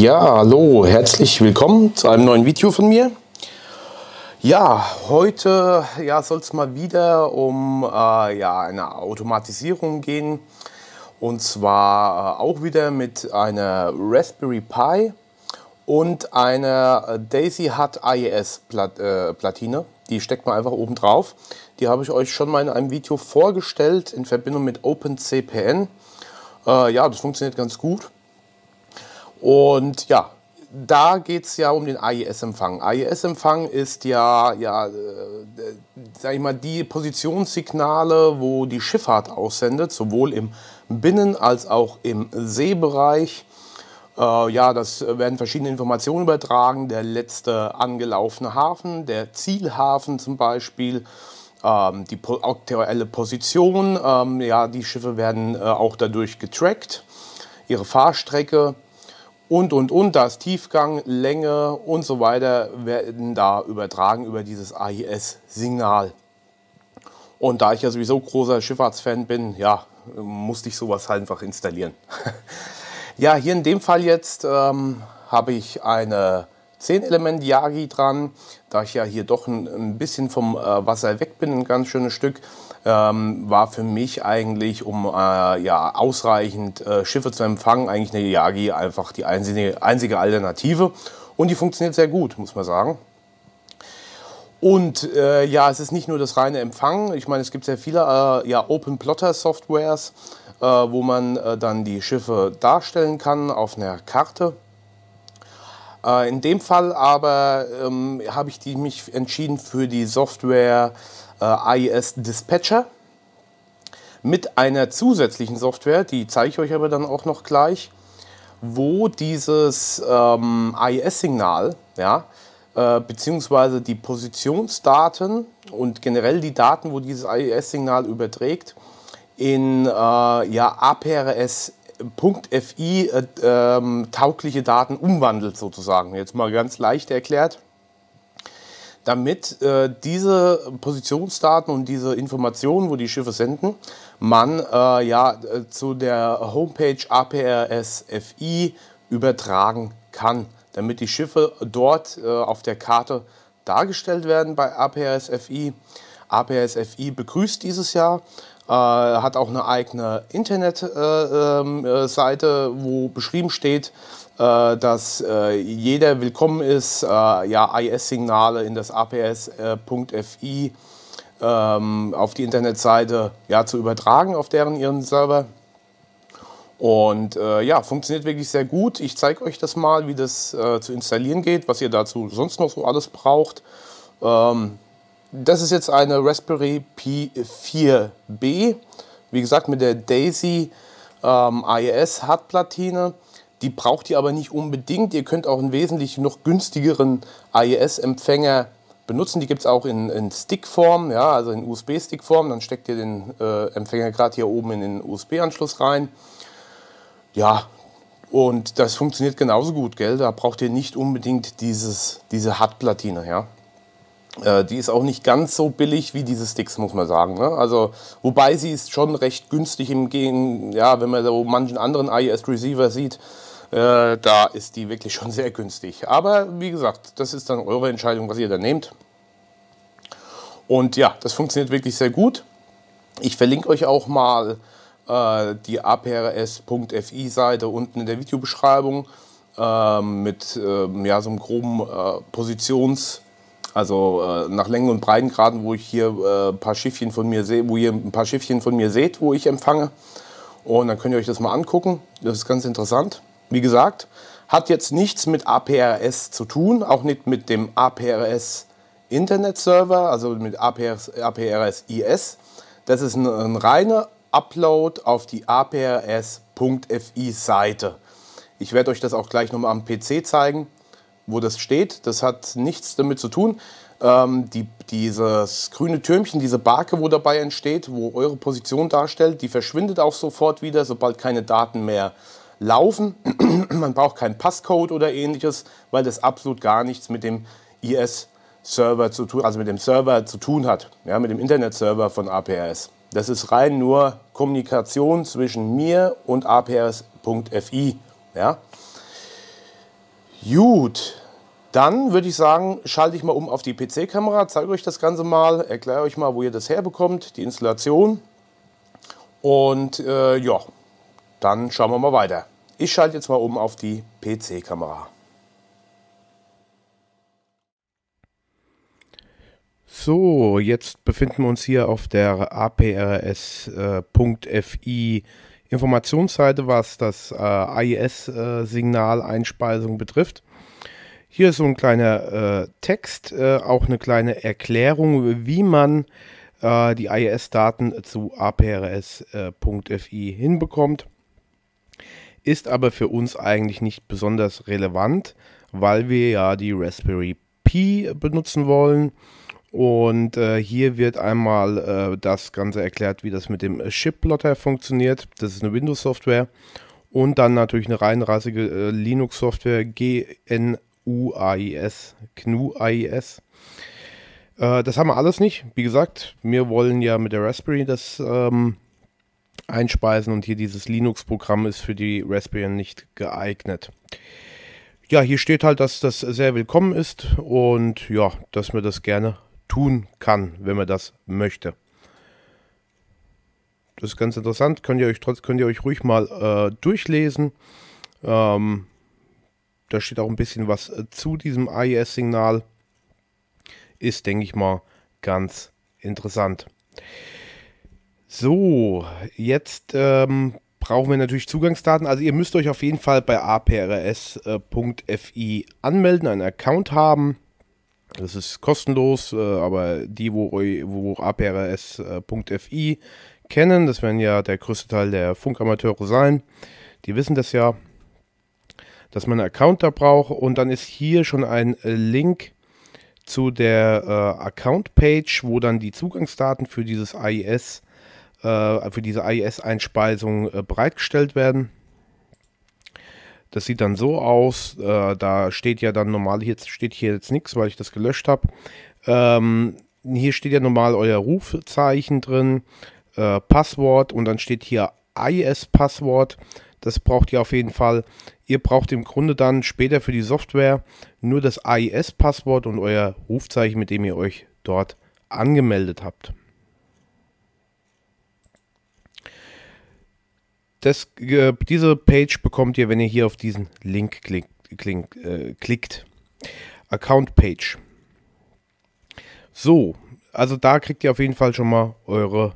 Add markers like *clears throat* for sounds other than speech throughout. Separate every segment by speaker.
Speaker 1: Ja, hallo, herzlich willkommen zu einem neuen Video von mir. Ja, heute ja, soll es mal wieder um äh, ja, eine Automatisierung gehen. Und zwar äh, auch wieder mit einer Raspberry Pi und einer Daisy Hut IES Plat äh, Platine. Die steckt man einfach oben drauf. Die habe ich euch schon mal in einem Video vorgestellt in Verbindung mit OpenCPN. Äh, ja, das funktioniert ganz gut. Und ja, da geht es ja um den aes empfang aes empfang ist ja, ja äh, sag ich mal, die Positionssignale, wo die Schifffahrt aussendet, sowohl im Binnen- als auch im Seebereich. Äh, ja, das werden verschiedene Informationen übertragen. Der letzte angelaufene Hafen, der Zielhafen zum Beispiel, ähm, die aktuelle Position. Ähm, ja, die Schiffe werden äh, auch dadurch getrackt, ihre Fahrstrecke und, und, und, das Tiefgang, Länge und so weiter werden da übertragen über dieses AIS-Signal. Und da ich ja sowieso großer Schifffahrtsfan bin, ja, musste ich sowas halt einfach installieren. *laughs* ja, hier in dem Fall jetzt ähm, habe ich eine 10 Element Yagi dran, da ich ja hier doch ein, ein bisschen vom äh, Wasser weg bin, ein ganz schönes Stück, ähm, war für mich eigentlich, um äh, ja, ausreichend äh, Schiffe zu empfangen, eigentlich eine Yagi einfach die einzige, einzige Alternative. Und die funktioniert sehr gut, muss man sagen. Und äh, ja, es ist nicht nur das reine Empfangen. Ich meine, es gibt sehr viele äh, ja, Open Plotter Softwares, äh, wo man äh, dann die Schiffe darstellen kann auf einer Karte. in dem Fall aber ähm, habe ich die, mich entschieden für die Software äh, IS e Dispatcher mit einer zusätzlichen Software, die zeige ich euch aber dann auch noch gleich, wo dieses ähm, IS-Signal, e ja, äh, beziehungsweise die Positionsdaten und generell die Daten, wo dieses IS-Signal e überträgt, in äh, ja, APRS.fi äh, ähm, taugliche Daten umwandelt sozusagen. Jetzt mal ganz leicht erklärt damit äh, diese Positionsdaten und diese Informationen, wo die Schiffe senden, man äh, ja äh, zu der Homepage APRSFI übertragen kann, damit die Schiffe dort äh, auf der Karte dargestellt werden bei APRSFI. APRSFI begrüßt dieses Jahr äh, hat auch eine eigene Internetseite, äh, ähm, äh, wo beschrieben steht, dass jeder willkommen ist, ja, IS-Signale in das APS.fi ähm, auf die Internetseite ja, zu übertragen auf deren ihren Server. Und äh, ja, funktioniert wirklich sehr gut. Ich zeige euch das mal, wie das äh, zu installieren geht, was ihr dazu sonst noch so alles braucht. Ähm, das ist jetzt eine Raspberry Pi 4B, wie gesagt mit der Daisy ähm, IS Hartplatine. Die braucht ihr aber nicht unbedingt. Ihr könnt auch einen wesentlich noch günstigeren IES-Empfänger benutzen. Die gibt es auch in, in Stickform, ja, also in USB-Stickform. Dann steckt ihr den äh, Empfänger gerade hier oben in den USB-Anschluss rein. Ja, und das funktioniert genauso gut, gell? Da braucht ihr nicht unbedingt dieses, diese Hardplatine, ja. Äh, die ist auch nicht ganz so billig wie diese Sticks, muss man sagen. Ne? Also, wobei sie ist schon recht günstig im Gegen, ja, wenn man so manchen anderen IES-Receiver sieht, äh, da ist die wirklich schon sehr günstig. Aber wie gesagt, das ist dann eure Entscheidung, was ihr da nehmt. Und ja, das funktioniert wirklich sehr gut. Ich verlinke euch auch mal äh, die aprs.fi Seite unten in der Videobeschreibung äh, mit äh, ja, so einem groben äh, Positions- also äh, nach Längen und Breitengraden, wo ich hier äh, ein paar Schiffchen von mir sehe, wo ihr ein paar Schiffchen von mir seht, wo ich empfange. Und dann könnt ihr euch das mal angucken. Das ist ganz interessant. Wie gesagt, hat jetzt nichts mit APRS zu tun, auch nicht mit dem APRS Internet Server, also mit APRS, APRS IS. Das ist ein, ein reiner Upload auf die aprs.fi Seite. Ich werde euch das auch gleich nochmal am PC zeigen wo das steht. Das hat nichts damit zu tun. Ähm, die, dieses grüne Türmchen, diese Barke, wo dabei entsteht, wo eure Position darstellt, die verschwindet auch sofort wieder, sobald keine Daten mehr laufen. *clears throat* Man braucht keinen Passcode oder ähnliches, weil das absolut gar nichts mit dem IS-Server zu tun, also mit dem Server zu tun hat, ja, mit dem Internet-Server von APRS. Das ist rein nur Kommunikation zwischen mir und APRS.fi. Ja? Gut, dann würde ich sagen, schalte ich mal um auf die PC-Kamera, zeige euch das Ganze mal, erkläre euch mal, wo ihr das herbekommt, die Installation. Und äh, ja, dann schauen wir mal weiter. Ich schalte jetzt mal um auf die PC-Kamera. So, jetzt befinden wir uns hier auf der aprs.fi äh, Informationsseite, was das äh, AIS-Signal-Einspeisung äh, betrifft. Hier ist so ein kleiner äh, Text, äh, auch eine kleine Erklärung, wie man äh, die ies daten zu APRS.fi äh, hinbekommt. Ist aber für uns eigentlich nicht besonders relevant, weil wir ja die Raspberry Pi benutzen wollen und äh, hier wird einmal äh, das Ganze erklärt, wie das mit dem ship funktioniert. Das ist eine Windows-Software. Und dann natürlich eine reinrassige äh, Linux-Software, GNU-AIS, äh, das haben wir alles nicht. Wie gesagt, wir wollen ja mit der Raspberry das ähm, einspeisen und hier dieses Linux-Programm ist für die Raspberry nicht geeignet ja, hier steht halt, dass das sehr willkommen ist und ja, dass wir das gerne tun kann, wenn man das möchte. Das ist ganz interessant, könnt ihr euch, trotz, könnt ihr euch ruhig mal äh, durchlesen. Ähm, da steht auch ein bisschen was äh, zu diesem IES-Signal. Ist, denke ich mal, ganz interessant. So, jetzt ähm, brauchen wir natürlich Zugangsdaten. Also ihr müsst euch auf jeden Fall bei aprs.fi äh, anmelden, einen Account haben. Das ist kostenlos, äh, aber die, wo, wo aprs.fi kennen, das werden ja der größte Teil der Funkamateure sein, die wissen das ja, dass man einen Account da braucht und dann ist hier schon ein Link zu der äh, Account-Page, wo dann die Zugangsdaten für dieses AIS, äh, für diese AIS-Einspeisung äh, bereitgestellt werden. Das sieht dann so aus. Äh, da steht ja dann normal, hier steht hier jetzt nichts, weil ich das gelöscht habe. Ähm, hier steht ja normal euer Rufzeichen drin, äh, Passwort und dann steht hier IS-Passwort. Das braucht ihr auf jeden Fall. Ihr braucht im Grunde dann später für die Software nur das is passwort und euer Rufzeichen, mit dem ihr euch dort angemeldet habt. Das, äh, diese Page bekommt ihr, wenn ihr hier auf diesen Link klick, klick, äh, klickt. Account Page. So, also da kriegt ihr auf jeden Fall schon mal eure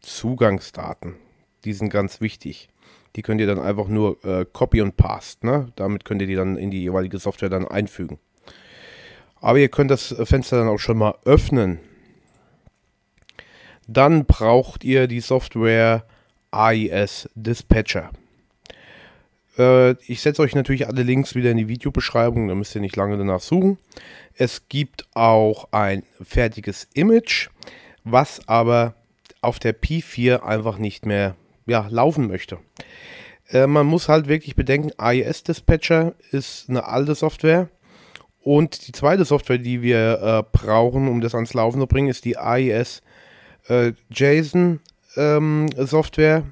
Speaker 1: Zugangsdaten. Die sind ganz wichtig. Die könnt ihr dann einfach nur äh, copy und paste. Ne? Damit könnt ihr die dann in die jeweilige Software dann einfügen. Aber ihr könnt das äh, Fenster dann auch schon mal öffnen. Dann braucht ihr die Software AIS Dispatcher. Äh, ich setze euch natürlich alle Links wieder in die Videobeschreibung, da müsst ihr nicht lange danach suchen. Es gibt auch ein fertiges Image, was aber auf der P4 einfach nicht mehr ja, laufen möchte. Äh, man muss halt wirklich bedenken, AIS Dispatcher ist eine alte Software. Und die zweite Software, die wir äh, brauchen, um das ans Laufen zu bringen, ist die AIS äh, JSON ähm, Software,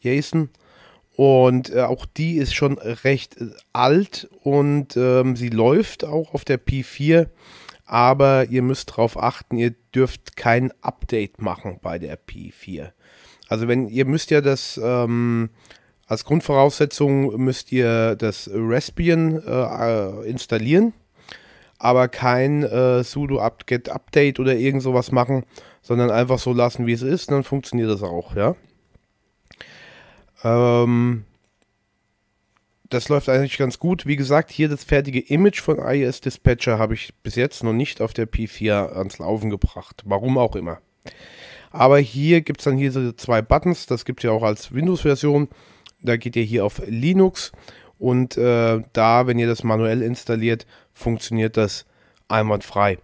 Speaker 1: JSON. Und äh, auch die ist schon recht äh, alt und ähm, sie läuft auch auf der P4. Aber ihr müsst darauf achten, ihr dürft kein Update machen bei der P4. Also wenn ihr müsst ja das ähm, als Grundvoraussetzung müsst ihr das Raspbian äh, installieren, aber kein äh, sudo apt-get update oder irgend sowas machen, sondern einfach so lassen, wie es ist, dann funktioniert das auch, ja. Ähm, das läuft eigentlich ganz gut. Wie gesagt, hier das fertige Image von IES Dispatcher habe ich bis jetzt noch nicht auf der P4 ans Laufen gebracht. Warum auch immer. Aber hier gibt es dann hier diese zwei Buttons. Das gibt es ja auch als Windows-Version. Da geht ihr hier auf Linux. Und äh, da, wenn ihr das manuell installiert, funktioniert das einwandfrei.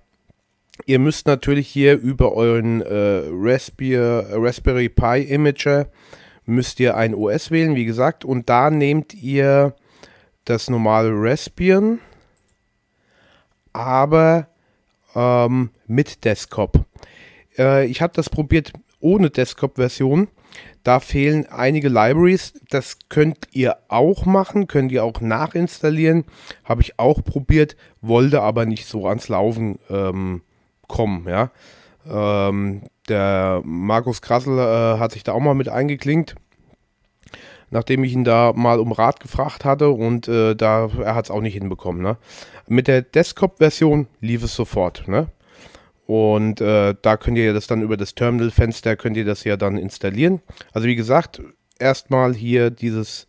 Speaker 1: Ihr müsst natürlich hier über euren äh, Raspberry, äh, Raspberry Pi Imager müsst ihr ein OS wählen, wie gesagt, und da nehmt ihr das normale Raspbian, aber ähm, mit Desktop. Äh, ich habe das probiert ohne Desktop-Version. Da fehlen einige Libraries. Das könnt ihr auch machen, könnt ihr auch nachinstallieren. Habe ich auch probiert, wollte aber nicht so ans Laufen ähm, kommen, ja. Ähm, der Markus Krassel äh, hat sich da auch mal mit eingeklinkt, nachdem ich ihn da mal um Rat gefragt hatte und äh, da, er hat es auch nicht hinbekommen. Ne? Mit der Desktop-Version lief es sofort. Ne? Und äh, da könnt ihr das dann über das Terminal-Fenster, könnt ihr das ja dann installieren. Also wie gesagt, erstmal hier dieses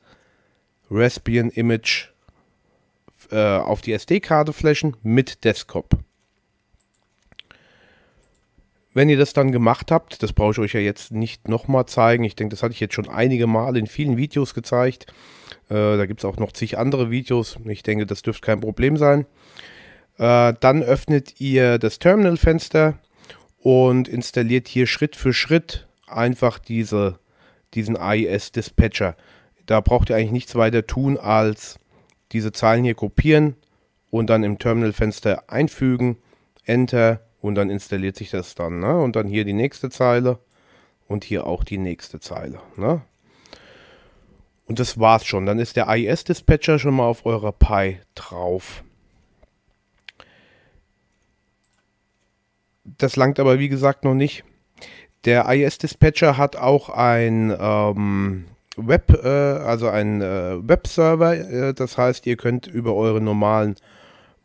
Speaker 1: Raspbian-Image äh, auf die SD-Karte flashen mit Desktop wenn ihr das dann gemacht habt, das brauche ich euch ja jetzt nicht nochmal zeigen. Ich denke, das hatte ich jetzt schon einige Male in vielen Videos gezeigt. Äh, da gibt es auch noch zig andere Videos. Ich denke, das dürfte kein Problem sein. Äh, dann öffnet ihr das Terminalfenster und installiert hier Schritt für Schritt einfach diese, diesen IIS Dispatcher. Da braucht ihr eigentlich nichts weiter tun, als diese Zeilen hier kopieren und dann im Terminalfenster einfügen. Enter und dann installiert sich das dann. Ne? Und dann hier die nächste Zeile und hier auch die nächste Zeile. Ne? Und das war's schon. Dann ist der IS-Dispatcher schon mal auf eurer Pi drauf. Das langt aber, wie gesagt, noch nicht. Der IS-Dispatcher hat auch ein ähm, Web, äh, also ein äh, Webserver. Äh, das heißt, ihr könnt über eure normalen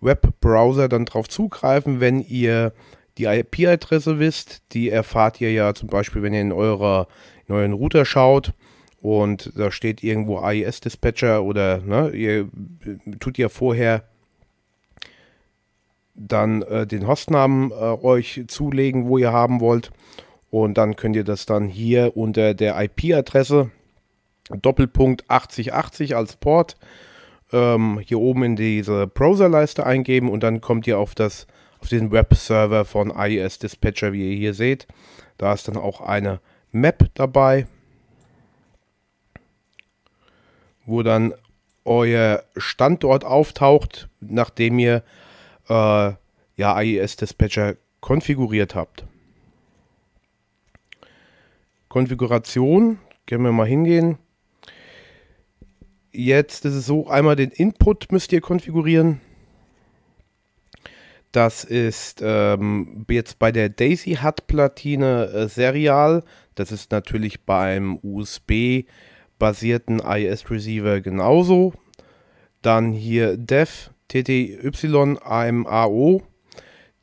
Speaker 1: Webbrowser dann drauf zugreifen, wenn ihr die IP-Adresse wisst. Die erfahrt ihr ja zum Beispiel, wenn ihr in, eurer, in euren Router schaut und da steht irgendwo AES-Dispatcher oder ne, ihr tut ja vorher dann äh, den Hostnamen äh, euch zulegen, wo ihr haben wollt. Und dann könnt ihr das dann hier unter der IP-Adresse Doppelpunkt 8080 als Port ähm, hier oben in diese Browserleiste eingeben und dann kommt ihr auf das auf diesen Webserver von IIS Dispatcher, wie ihr hier seht. Da ist dann auch eine Map dabei, wo dann euer Standort auftaucht, nachdem ihr äh, ja, IES Dispatcher konfiguriert habt. Konfiguration, können wir mal hingehen. Jetzt ist es so, einmal den Input müsst ihr konfigurieren. Das ist ähm, jetzt bei der Daisy Hut Platine äh, Serial. Das ist natürlich beim USB-basierten IS Receiver genauso. Dann hier Dev TTY AMAO.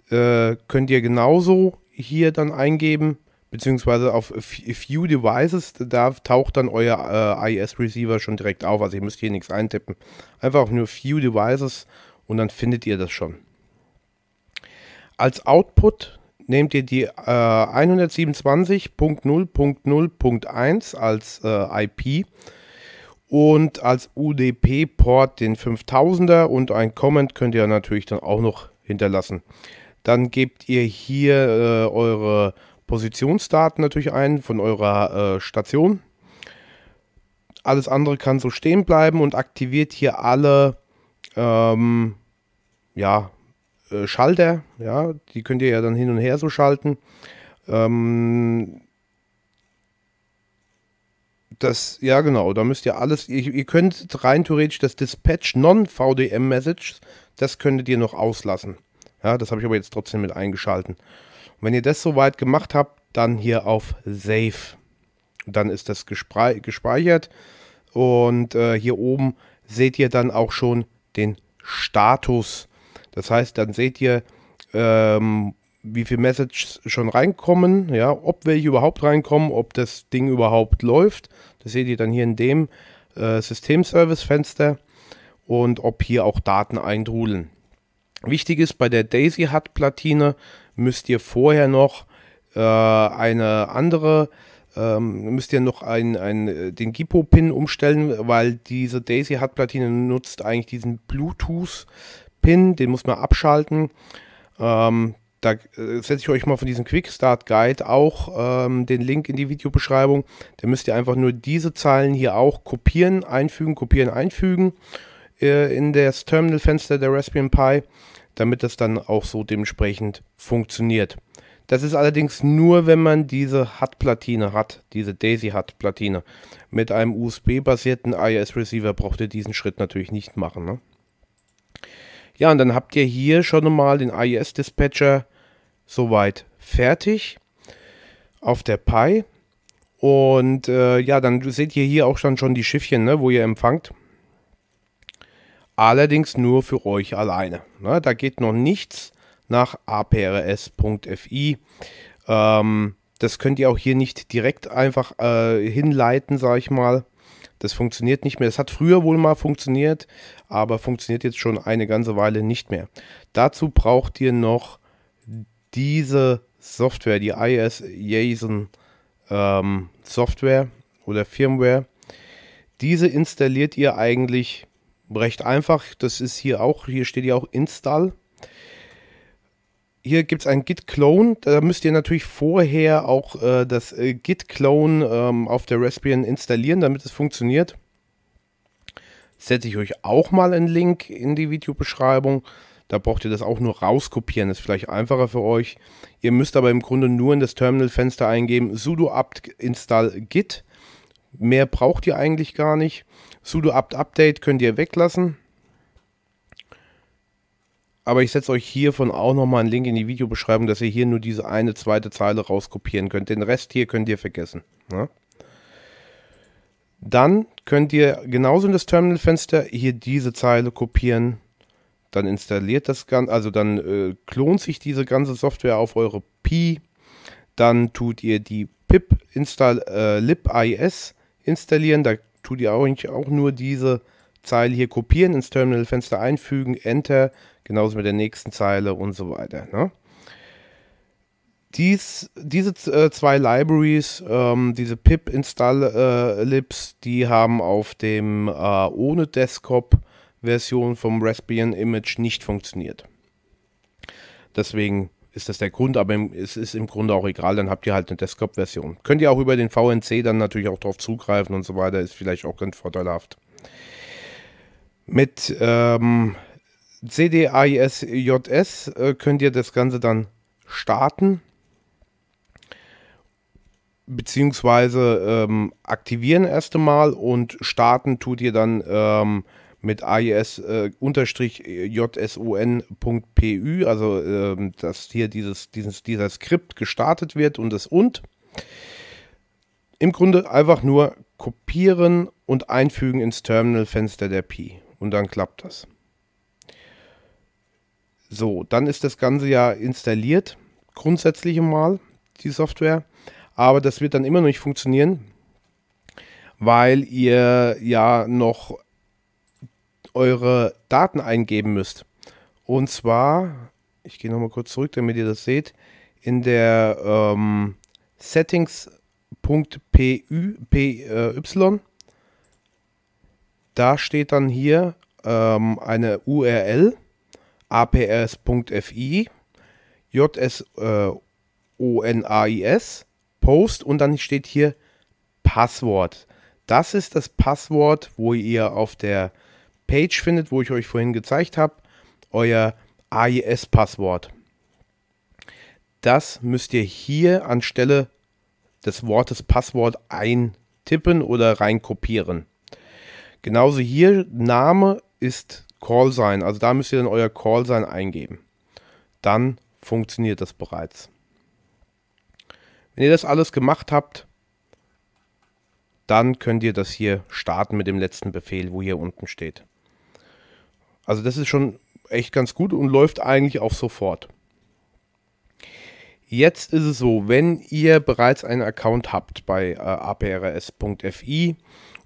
Speaker 1: Äh, könnt ihr genauso hier dann eingeben beziehungsweise auf Few Devices, da taucht dann euer äh, IS-Receiver schon direkt auf. Also ihr müsst hier nichts eintippen. Einfach nur Few Devices und dann findet ihr das schon. Als Output nehmt ihr die äh, 127.0.0.1 als äh, IP und als UDP-Port den 5000er und ein Comment könnt ihr natürlich dann auch noch hinterlassen. Dann gebt ihr hier äh, eure Positionsdaten natürlich ein von eurer äh, Station. Alles andere kann so stehen bleiben und aktiviert hier alle ähm, ja, äh, Schalter. Ja, die könnt ihr ja dann hin und her so schalten. Ähm, das, ja genau, da müsst ihr alles, ihr, ihr könnt rein theoretisch das Dispatch Non-VDM-Message, das könntet ihr noch auslassen. Ja, das habe ich aber jetzt trotzdem mit eingeschalten. Und wenn ihr das soweit gemacht habt, dann hier auf Save. dann ist das gespeichert. Und äh, hier oben seht ihr dann auch schon den Status. Das heißt, dann seht ihr, ähm, wie viele Messages schon reinkommen, ja, ob welche überhaupt reinkommen, ob das Ding überhaupt läuft. Das seht ihr dann hier in dem äh, Systemservice-Fenster und ob hier auch Daten eintrudeln. Wichtig ist, bei der Daisy Hut Platine müsst ihr vorher noch äh, eine andere, ähm, müsst ihr noch ein, ein, äh, den Gipo-Pin umstellen, weil diese Daisy Hut Platine nutzt eigentlich diesen Bluetooth-Pin, den muss man abschalten. Ähm, da äh, setze ich euch mal von diesem Quick Start Guide auch ähm, den Link in die Videobeschreibung. Da müsst ihr einfach nur diese Zeilen hier auch kopieren, einfügen, kopieren, einfügen äh, in das Terminalfenster der Raspbian Pi, damit das dann auch so dementsprechend funktioniert. Das ist allerdings nur, wenn man diese HUD-Platine hat, diese Daisy-HUD-Platine. Mit einem USB-basierten IS-Receiver braucht ihr diesen Schritt natürlich nicht machen. Ne? Ja, und dann habt ihr hier schon mal den IS-Dispatcher soweit fertig auf der Pi. Und äh, ja, dann seht ihr hier auch schon, schon die Schiffchen, ne, wo ihr empfangt. Allerdings nur für euch alleine. Ne? Da geht noch nichts nach aprs.fi. Ähm, das könnt ihr auch hier nicht direkt einfach äh, hinleiten, sage ich mal. Das funktioniert nicht mehr. Das hat früher wohl mal funktioniert, aber funktioniert jetzt schon eine ganze Weile nicht mehr. Dazu braucht ihr noch diese Software, die IS JSON ähm, Software oder Firmware. Diese installiert ihr eigentlich recht einfach. Das ist hier auch, hier steht ja auch Install. Hier gibt es ein Git-Clone. Da müsst ihr natürlich vorher auch äh, das äh, Git-Clone ähm, auf der Raspbian installieren, damit es funktioniert. Setze ich euch auch mal einen Link in die Videobeschreibung. Da braucht ihr das auch nur rauskopieren, Das ist vielleicht einfacher für euch. Ihr müsst aber im Grunde nur in das Terminal-Fenster eingeben sudo apt install git Mehr braucht ihr eigentlich gar nicht. sudo apt update könnt ihr weglassen. Aber ich setze euch hiervon auch nochmal einen Link in die Videobeschreibung, dass ihr hier nur diese eine zweite Zeile rauskopieren könnt. Den Rest hier könnt ihr vergessen. Ja? Ne? Dann könnt ihr genauso in das Terminalfenster hier diese Zeile kopieren. Dann installiert das Ganze, also dann äh, klont sich diese ganze Software auf eure Pi. Dann tut ihr die pip install äh, libis installieren. Da tut ihr eigentlich auch nur diese Zeile hier kopieren, ins Terminalfenster einfügen, Enter, genauso mit der nächsten Zeile und so weiter. Ne? Dies, diese äh, zwei Libraries, ähm, diese pip install äh, die haben auf dem äh, ohne Desktop-Version vom Raspbian Image nicht funktioniert. Deswegen ist das der Grund, aber es ist im Grunde auch egal, dann habt ihr halt eine Desktop-Version. Könnt ihr auch über den VNC dann natürlich auch drauf zugreifen und so weiter, ist vielleicht auch ganz vorteilhaft. Mit ähm, CDISJS äh, könnt ihr das Ganze dann starten beziehungsweise ähm, aktivieren erst einmal und starten tut ihr dann ähm, mit ais-json.py, äh, äh, also ähm, dass hier dieses, dieses, dieser Skript gestartet wird und das und. Im Grunde einfach nur kopieren und einfügen ins Terminalfenster der Pi und dann klappt das. So, dann ist das Ganze ja installiert, grundsätzlich mal, die Software. Aber das wird dann immer noch nicht funktionieren, weil ihr ja noch eure Daten eingeben müsst. Und zwar, ich gehe nochmal kurz zurück, damit ihr das seht, in der ähm, Settings.py, äh, da steht dann hier ähm, eine URL, aprs.fi, jsonais, äh, Post und dann steht hier Passwort. Das ist das Passwort, wo ihr auf der Page findet, wo ich euch vorhin gezeigt habe, euer AES-Passwort. Das müsst ihr hier anstelle des Wortes Passwort eintippen oder reinkopieren. Genauso hier, Name ist Call sein, also da müsst ihr dann euer Call sein eingeben. Dann funktioniert das bereits. Wenn ihr das alles gemacht habt, dann könnt ihr das hier starten mit dem letzten Befehl, wo hier unten steht. Also das ist schon echt ganz gut und läuft eigentlich auch sofort. Jetzt ist es so, wenn ihr bereits einen Account habt bei äh, aprs.fi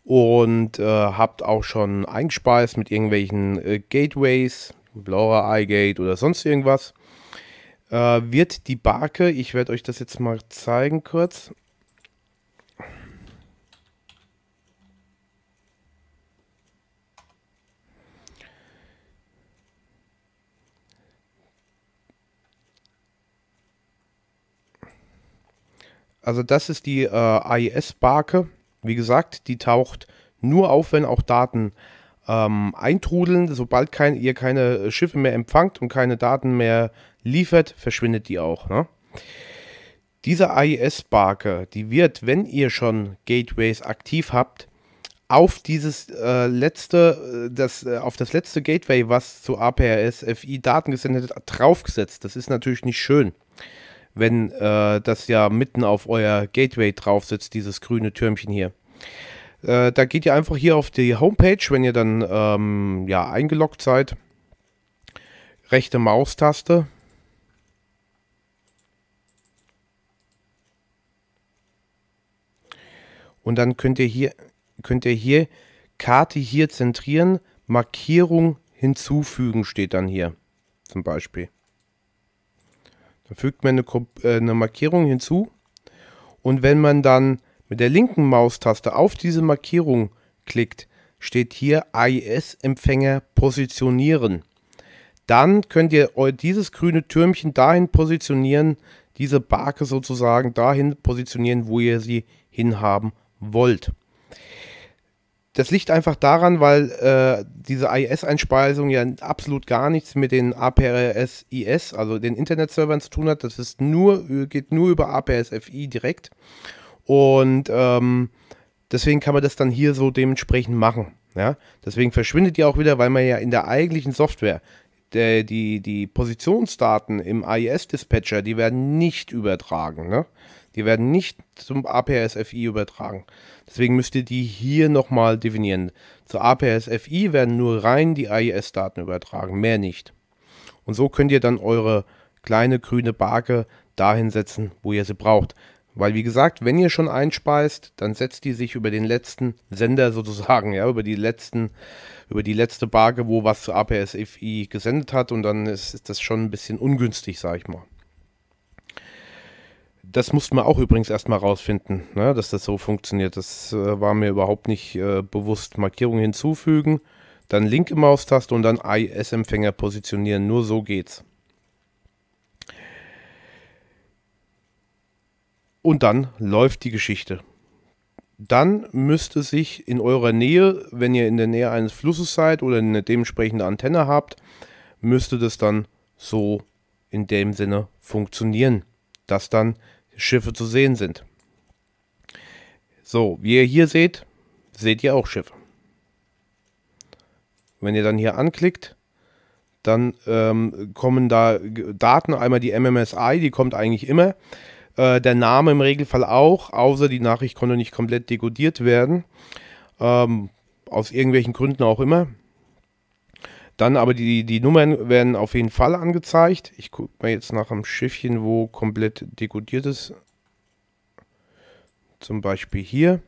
Speaker 1: und äh, habt auch schon eingespeist mit irgendwelchen äh, Gateways, Laura iGate oder sonst irgendwas, äh, wird die Barke, ich werde euch das jetzt mal zeigen kurz, Also das ist die äh, AES-Barke. Wie gesagt, die taucht nur auf, wenn auch Daten ähm, eintrudeln. Sobald kein, ihr keine Schiffe mehr empfangt und keine Daten mehr liefert, verschwindet die auch. Ne? Diese ais e barke die wird, wenn ihr schon Gateways aktiv habt, auf dieses äh, letzte, äh, das, äh, auf das letzte Gateway, was zu APRS FI Daten gesendet hat, draufgesetzt. Das ist natürlich nicht schön wenn äh, das ja mitten auf euer Gateway drauf sitzt, dieses grüne Türmchen hier. Äh, da geht ihr einfach hier auf die Homepage, wenn ihr dann ähm, ja, eingeloggt seid. Rechte Maustaste. Und dann könnt ihr hier, könnt ihr hier Karte hier zentrieren, Markierung hinzufügen steht dann hier zum Beispiel. Dann fügt man eine, äh, eine Markierung hinzu und wenn man dann mit der linken Maustaste auf diese Markierung klickt, steht hier AIS-Empfänger positionieren. Dann könnt ihr dieses grüne Türmchen dahin positionieren, diese Barke sozusagen dahin positionieren, wo ihr sie hinhaben wollt. Das liegt einfach daran, weil äh, diese AES-Einspeisung ja absolut gar nichts mit den APRS-IS, also den Internet-Servern zu tun hat. Das ist nur, geht nur über APRS-FI direkt. Und ähm, deswegen kann man das dann hier so dementsprechend machen. Ja? Deswegen verschwindet die auch wieder, weil man ja in der eigentlichen Software der, die, die Positionsdaten im AES-Dispatcher, die werden nicht übertragen. Ne? Die werden nicht zum aprs fi übertragen, Deswegen müsst ihr die hier nochmal definieren. Zur APS-FI werden nur rein die AES-Daten übertragen, mehr nicht. Und so könnt ihr dann eure kleine grüne Barke dahin setzen, wo ihr sie braucht. Weil wie gesagt, wenn ihr schon einspeist, dann setzt die sich über den letzten Sender *laughs* sozusagen, ja, über die letzten, über die letzte Barke, wo was zu APS-FI gesendet hat und dann ist, ist das schon ein bisschen ungünstig, sag ich mal das mussten wir auch übrigens erstmal rausfinden, ne, dass das so funktioniert. Das äh, war mir überhaupt nicht äh, bewusst. Markierung hinzufügen, dann linke Maustaste und dann IS-Empfänger positionieren. Nur so geht's. Und dann läuft die Geschichte. Dann müsste sich in eurer Nähe, wenn ihr in der Nähe eines Flusses seid oder eine dementsprechende Antenne habt, müsste das dann so in dem Sinne funktionieren, dass dann Schiffe zu sehen sind. So, wie ihr hier seht, seht ihr auch Schiffe. Wenn ihr dann hier anklickt, dann ähm, kommen da Daten, einmal die MMSI, die kommt eigentlich immer, äh, der Name im Regelfall auch, außer die Nachricht konnte nicht komplett dekodiert werden, ähm, aus irgendwelchen Gründen auch immer. Dann aber die, die Nummern werden auf jeden Fall angezeigt. Ich gucke mal jetzt nach einem Schiffchen, wo komplett dekodiert ist. Zum Beispiel hier.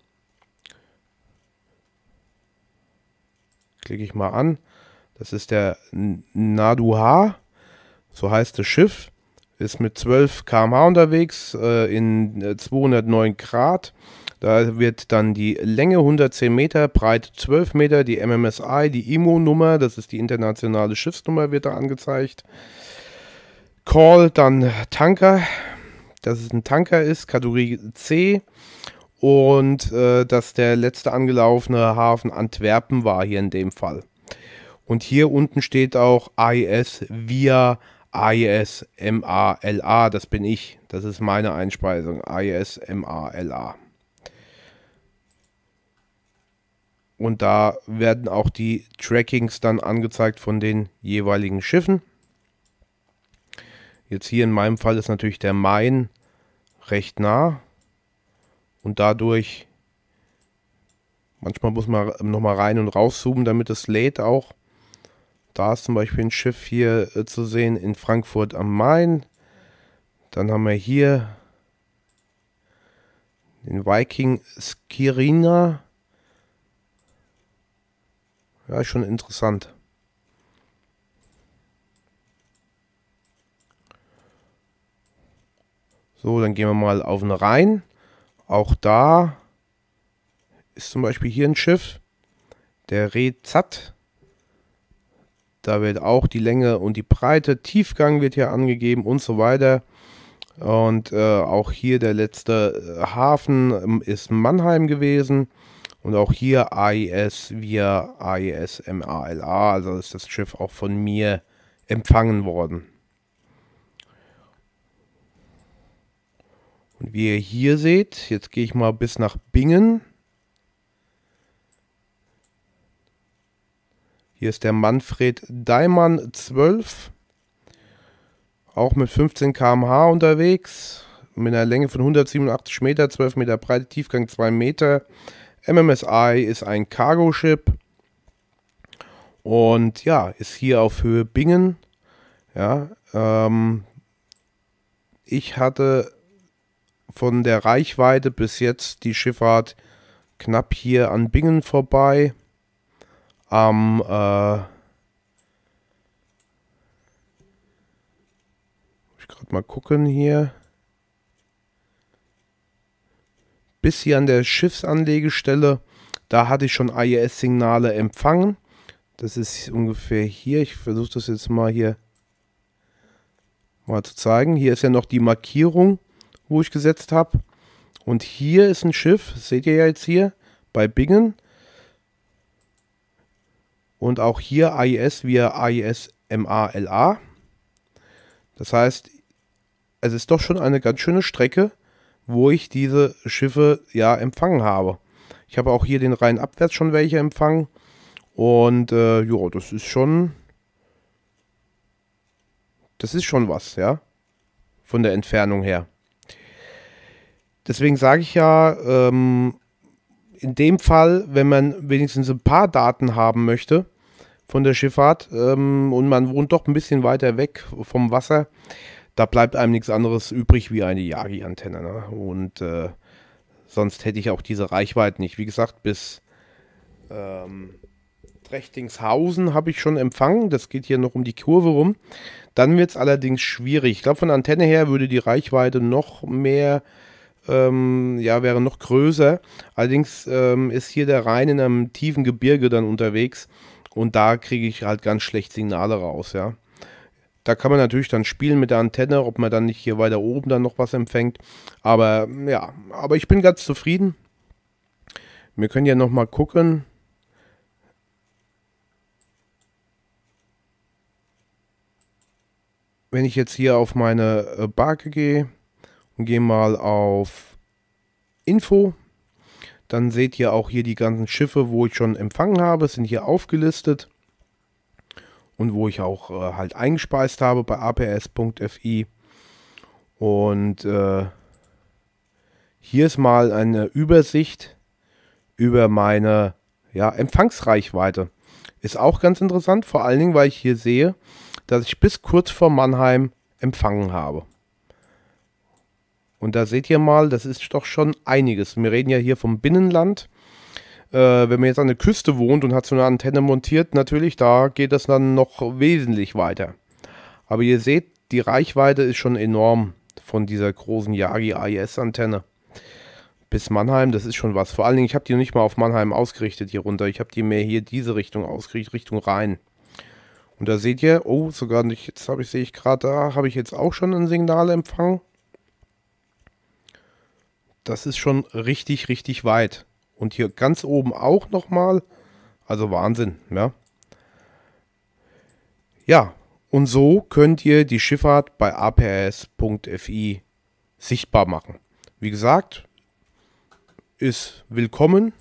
Speaker 1: Klicke ich mal an. Das ist der Naduha. So heißt das Schiff. Ist mit 12 km/h unterwegs äh, in 209 Grad. Da wird dann die Länge 110 Meter, Breite 12 Meter, die MMSI, die IMO-Nummer, das ist die internationale Schiffsnummer, wird da angezeigt. Call, dann Tanker, dass es ein Tanker ist, Kategorie C. Und äh, dass der letzte angelaufene Hafen Antwerpen war hier in dem Fall. Und hier unten steht auch AES via AES MALA. Das bin ich. Das ist meine Einspeisung. AES MALA. und da werden auch die Trackings dann angezeigt von den jeweiligen Schiffen. Jetzt hier in meinem Fall ist natürlich der Main recht nah und dadurch manchmal muss man nochmal rein und rauszoomen, damit es lädt auch. Da ist zum Beispiel ein Schiff hier äh, zu sehen in Frankfurt am Main. Dann haben wir hier den Viking Skirina ja, schon interessant. So, dann gehen wir mal auf den Rhein. Auch da ist zum Beispiel hier ein Schiff, der Rezat. Da wird auch die Länge und die Breite, Tiefgang wird hier angegeben und so weiter. Und äh, auch hier der letzte Hafen ähm, ist Mannheim gewesen. Und auch hier AIS via AIS-MALA, also ist das Schiff auch von mir empfangen worden. Und wie ihr hier seht, jetzt gehe ich mal bis nach Bingen. Hier ist der Manfred Daimann 12. Auch mit 15 km/h unterwegs. Mit einer Länge von 187 Meter, 12 Meter Breite, Tiefgang 2 Meter. MMSI ist ein Cargo-Ship und ja, ist hier auf Höhe Bingen. Ja, ähm, ich hatte von der Reichweite bis jetzt die Schifffahrt knapp hier an Bingen vorbei. Am äh, ich gerade mal gucken hier. bis hier an der Schiffsanlegestelle. Da hatte ich schon IES-Signale empfangen. Das ist ungefähr hier. Ich versuche das jetzt mal hier mal zu zeigen. Hier ist ja noch die Markierung, wo ich gesetzt habe. Und hier ist ein Schiff, seht ihr ja jetzt hier, bei Bingen. Und auch hier AIS via AIS MALA. Das heißt, es ist doch schon eine ganz schöne Strecke, wo ich diese Schiffe ja empfangen habe. Ich habe auch hier den Rhein abwärts schon welche empfangen. Und äh, ja, das ist schon. Das ist schon was, ja. Von der Entfernung her. Deswegen sage ich ja, ähm, in dem Fall, wenn man wenigstens ein paar Daten haben möchte von der Schifffahrt ähm, und man wohnt doch ein bisschen weiter weg vom Wasser, da bleibt einem nichts anderes übrig wie eine Yagi-Antenne. Ne? Und äh, sonst hätte ich auch diese Reichweite nicht. Wie gesagt, bis ähm, Trechtingshausen habe ich schon empfangen. Das geht hier noch um die Kurve rum. Dann wird es allerdings schwierig. Ich glaube, von der Antenne her würde die Reichweite noch mehr, ähm, ja, wäre noch größer. Allerdings ähm, ist hier der Rhein in einem tiefen Gebirge dann unterwegs. Und da kriege ich halt ganz schlecht Signale raus, ja. Da kann man natürlich dann spielen mit der Antenne, ob man dann nicht hier weiter oben dann noch was empfängt. Aber ja, aber ich bin ganz zufrieden. Wir können ja nochmal gucken. Wenn ich jetzt hier auf meine äh, Barke gehe und gehe mal auf Info, dann seht ihr auch hier die ganzen Schiffe, wo ich schon empfangen habe, sind hier aufgelistet und wo ich auch äh, halt eingespeist habe bei aps.fi. Und äh, hier ist mal eine Übersicht über meine ja, Empfangsreichweite. Ist auch ganz interessant, vor allen Dingen, weil ich hier sehe, dass ich bis kurz vor Mannheim empfangen habe. Und da seht ihr mal, das ist doch schon einiges. Wir reden ja hier vom Binnenland. Äh, wenn man jetzt an der Küste wohnt und hat so eine Antenne montiert, natürlich, da geht das dann noch wesentlich weiter. Aber ihr seht, die Reichweite ist schon enorm von dieser großen Yagi AIS-Antenne. Bis Mannheim, das ist schon was. Vor allen Dingen, ich habe die noch nicht mal auf Mannheim ausgerichtet hier runter. Ich habe die mehr hier diese Richtung ausgerichtet, Richtung Rhein. Und da seht ihr, oh, sogar nicht, jetzt habe ich, sehe ich gerade, da habe ich jetzt auch schon ein Signal empfangen. Das ist schon richtig, richtig weit. Und hier ganz oben auch nochmal. Also Wahnsinn, ja. Ja, und so könnt ihr die Schifffahrt bei aps.fi sichtbar machen. Wie gesagt, ist willkommen.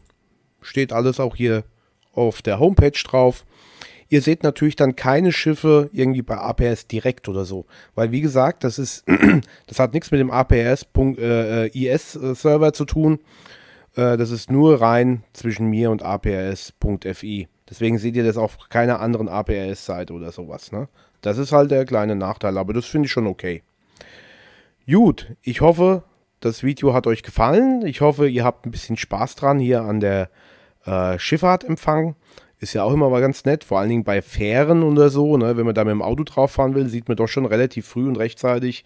Speaker 1: Steht alles auch hier auf der Homepage drauf. Ihr seht natürlich dann keine Schiffe irgendwie bei APS direkt oder so. Weil wie gesagt, das ist, *clears throat* das hat nichts mit dem APS.is-Server äh, äh, äh zu tun, äh, das ist nur rein zwischen mir und aprs.fi. Deswegen seht ihr das auf keiner anderen APRS-Seite oder sowas. Ne? Das ist halt der kleine Nachteil, aber das finde ich schon okay. Gut, ich hoffe, das Video hat euch gefallen. Ich hoffe, ihr habt ein bisschen Spaß dran hier an der äh, Schifffahrt empfangen. Ist ja auch immer mal ganz nett, vor allen Dingen bei Fähren oder so. Ne? Wenn man da mit dem Auto drauf fahren will, sieht man doch schon relativ früh und rechtzeitig,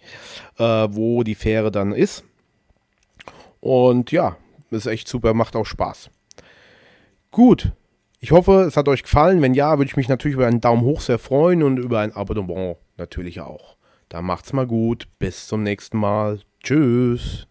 Speaker 1: äh, wo die Fähre dann ist. Und ja, ist echt super, macht auch Spaß. Gut, ich hoffe, es hat euch gefallen. Wenn ja, würde ich mich natürlich über einen Daumen hoch sehr freuen und über ein Abonnement natürlich auch. Dann macht's mal gut. Bis zum nächsten Mal. Tschüss.